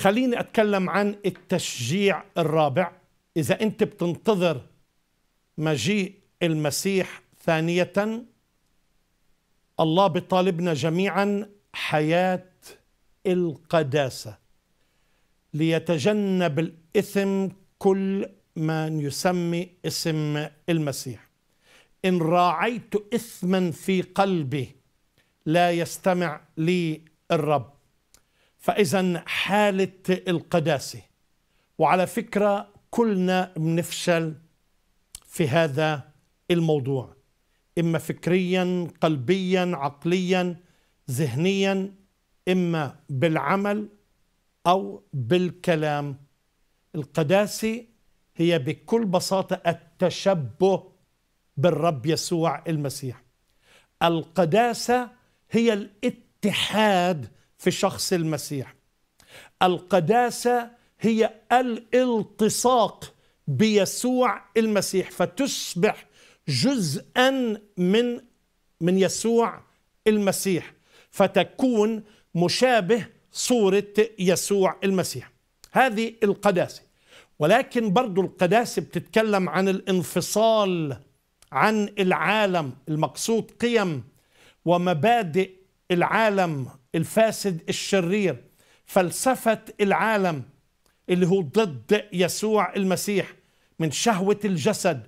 خليني أتكلم عن التشجيع الرابع إذا أنت بتنتظر مجيء المسيح ثانية الله بطالبنا جميعا حياة القداسة ليتجنب الإثم كل من يسمي اسم المسيح إن راعيت إثما في قلبي لا يستمع لي الرب فإذا حالة القداسة وعلى فكرة كلنا بنفشل في هذا الموضوع إما فكريا قلبيا عقليا ذهنيا إما بالعمل أو بالكلام القداسة هي بكل بساطة التشبه بالرب يسوع المسيح القداسة هي الاتحاد في شخص المسيح القداسه هي الالتصاق بيسوع المسيح فتصبح جزءا من من يسوع المسيح فتكون مشابه صورة يسوع المسيح هذه القداسة ولكن برضو القداسة بتتكلم عن الانفصال عن العالم المقصود قيم ومبادئ العالم الفاسد الشرير فلسفة العالم اللي هو ضد يسوع المسيح من شهوة الجسد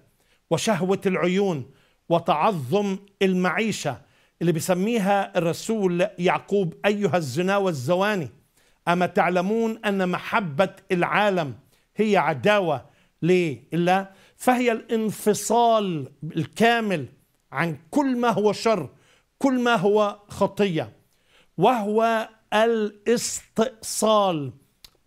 وشهوة العيون وتعظم المعيشة اللي بيسميها الرسول يعقوب أيها الزنا والزواني أما تعلمون أن محبة العالم هي عداوة لله فهي الانفصال الكامل عن كل ما هو شر كل ما هو خطيه وهو الاستئصال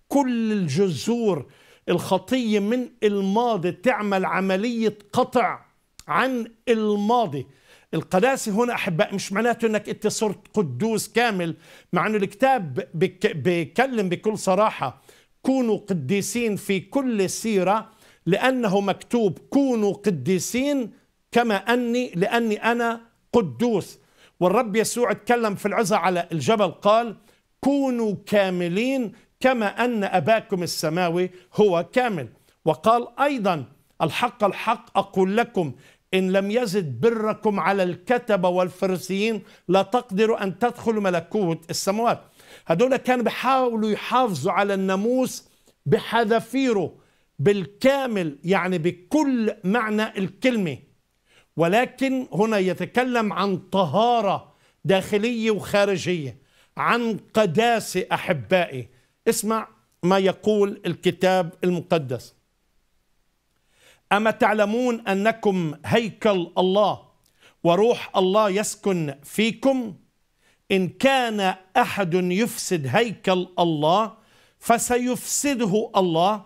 كل الجذور الخطية من الماضي تعمل عملية قطع عن الماضي القداسة هنا أحباء مش معناته أنك أنت صرت قدوس كامل مع أنه الكتاب بيكلم بكل صراحة كونوا قديسين في كل سيرة لأنه مكتوب كونوا قديسين كما أني لأني أنا قدوس والرب يسوع اتكلم في العزة على الجبل قال كونوا كاملين كما أن أباكم السماوي هو كامل وقال أيضا الحق الحق أقول لكم إن لم يزد بركم على الكتبة والفرسيين لا تقدروا أن تدخلوا ملكوت السماوات هدول كانوا بيحاولوا يحافظوا على الناموس بحذافيره بالكامل يعني بكل معنى الكلمه ولكن هنا يتكلم عن طهارة داخلية وخارجية عن قداسة أحبائي اسمع ما يقول الكتاب المقدس أما تعلمون أنكم هيكل الله وروح الله يسكن فيكم إن كان أحد يفسد هيكل الله فسيفسده الله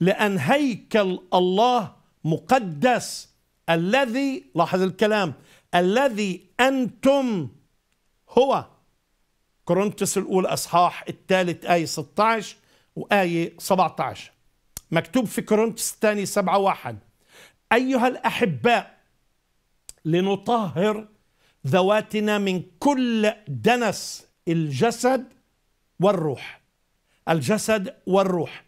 لأن هيكل الله مقدس الذي لاحظ الكلام الذي أنتم هو كورنثس الأولى أصحاح الثالث آية 16 وآية 17 مكتوب في كورنثس الثاني 7 واحد أيها الأحباء لنطهر ذواتنا من كل دنس الجسد والروح الجسد والروح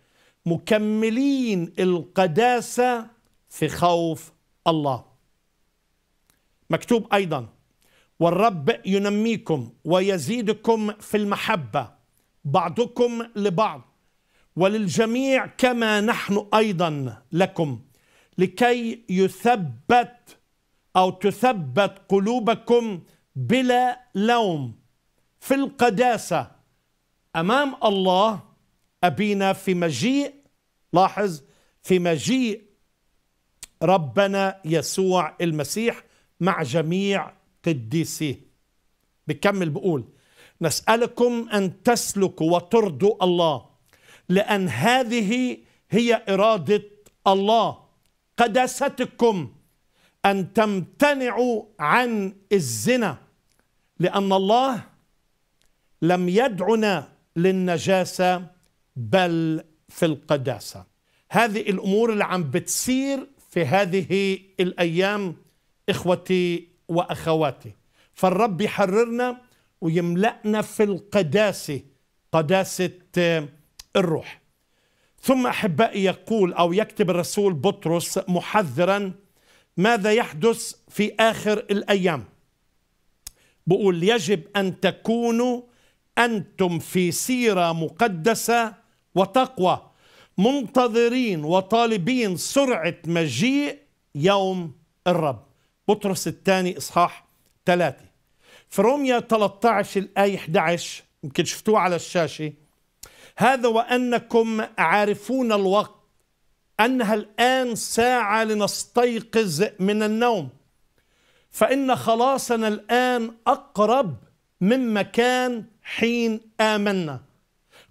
مكملين القداسة في خوف الله مكتوب أيضا والرب ينميكم ويزيدكم في المحبة بعضكم لبعض وللجميع كما نحن أيضا لكم لكي يثبت أو تثبت قلوبكم بلا لوم في القداسة أمام الله أبينا في مجيء لاحظ في مجيء ربنا يسوع المسيح مع جميع قديسيه بكمل بقول نسألكم أن تسلكوا وترضوا الله لأن هذه هي إرادة الله قداستكم أن تمتنعوا عن الزنا لأن الله لم يدعنا للنجاسة بل في القداسة هذه الأمور اللي عم بتصير في هذه الايام اخوتي واخواتي فالرب يحررنا ويملأنا في القداسه قداسه آه، الروح ثم احبائي يقول او يكتب الرسول بطرس محذرا ماذا يحدث في اخر الايام بقول يجب ان تكونوا انتم في سيره مقدسه وتقوى منتظرين وطالبين سرعة مجيء يوم الرب بطرس الثاني إصحاح ثلاثة في روميا 13 الآية 11 يمكن شفتوه على الشاشة هذا وأنكم عارفون الوقت أنها الآن ساعة لنستيقظ من النوم فإن خلاصنا الآن أقرب مما كان حين آمنا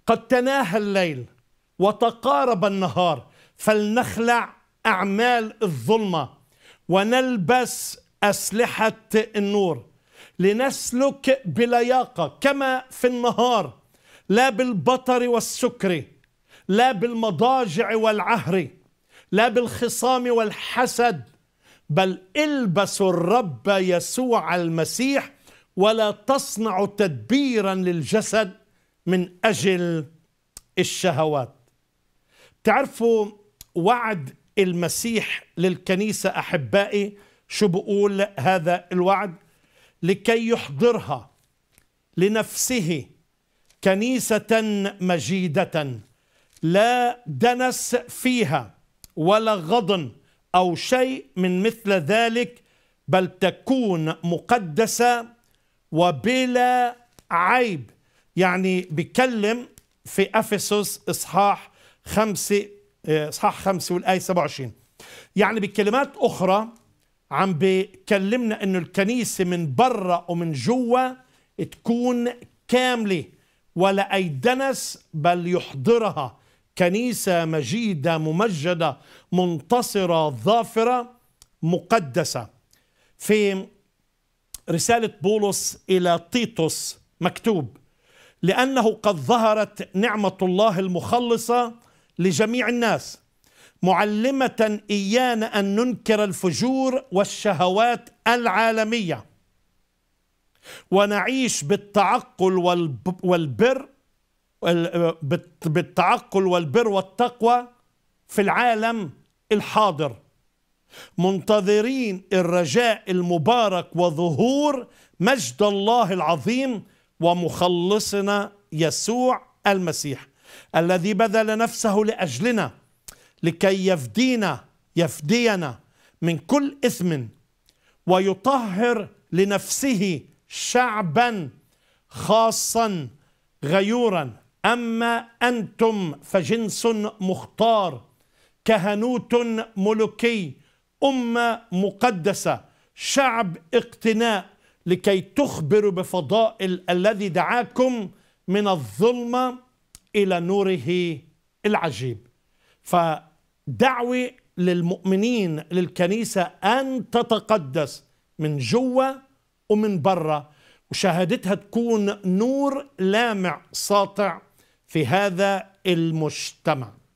قد تناهى الليل وتقارب النهار فلنخلع أعمال الظلمة ونلبس أسلحة النور لنسلك بلياقة كما في النهار لا بالبطر والسكر لا بالمضاجع والعهر لا بالخصام والحسد بل البسوا الرب يسوع المسيح ولا تصنعوا تدبيرا للجسد من أجل الشهوات تعرفوا وعد المسيح للكنيسة أحبائي شو بقول هذا الوعد لكي يحضرها لنفسه كنيسة مجيدة لا دنس فيها ولا غضن أو شيء من مثل ذلك بل تكون مقدسة وبلا عيب يعني بكلم في أفسس إصحاح خمسة اصحاح آه، 5 والايه 27 يعني بكلمات اخرى عم بكلمنا انه الكنيسه من برا ومن جوا تكون كامله ولا اي دنس بل يحضرها كنيسه مجيده ممجده منتصره ظافره مقدسه في رساله بولس الى تيتوس مكتوب لانه قد ظهرت نعمه الله المخلصه لجميع الناس معلمة إيانا أن ننكر الفجور والشهوات العالمية ونعيش بالتعقل والبر بالتعقل والبر والتقوى في العالم الحاضر منتظرين الرجاء المبارك وظهور مجد الله العظيم ومخلصنا يسوع المسيح الذي بذل نفسه لاجلنا لكي يفدينا يفدينا من كل اثم ويطهر لنفسه شعبا خاصا غيورا اما انتم فجنس مختار كهنوت ملوكي امه مقدسه شعب اقتناء لكي تخبروا بفضائل الذي دعاكم من الظلمه إلى نوره العجيب فدعوة للمؤمنين للكنيسة أن تتقدس من جوا ومن برا وشهادتها تكون نور لامع ساطع في هذا المجتمع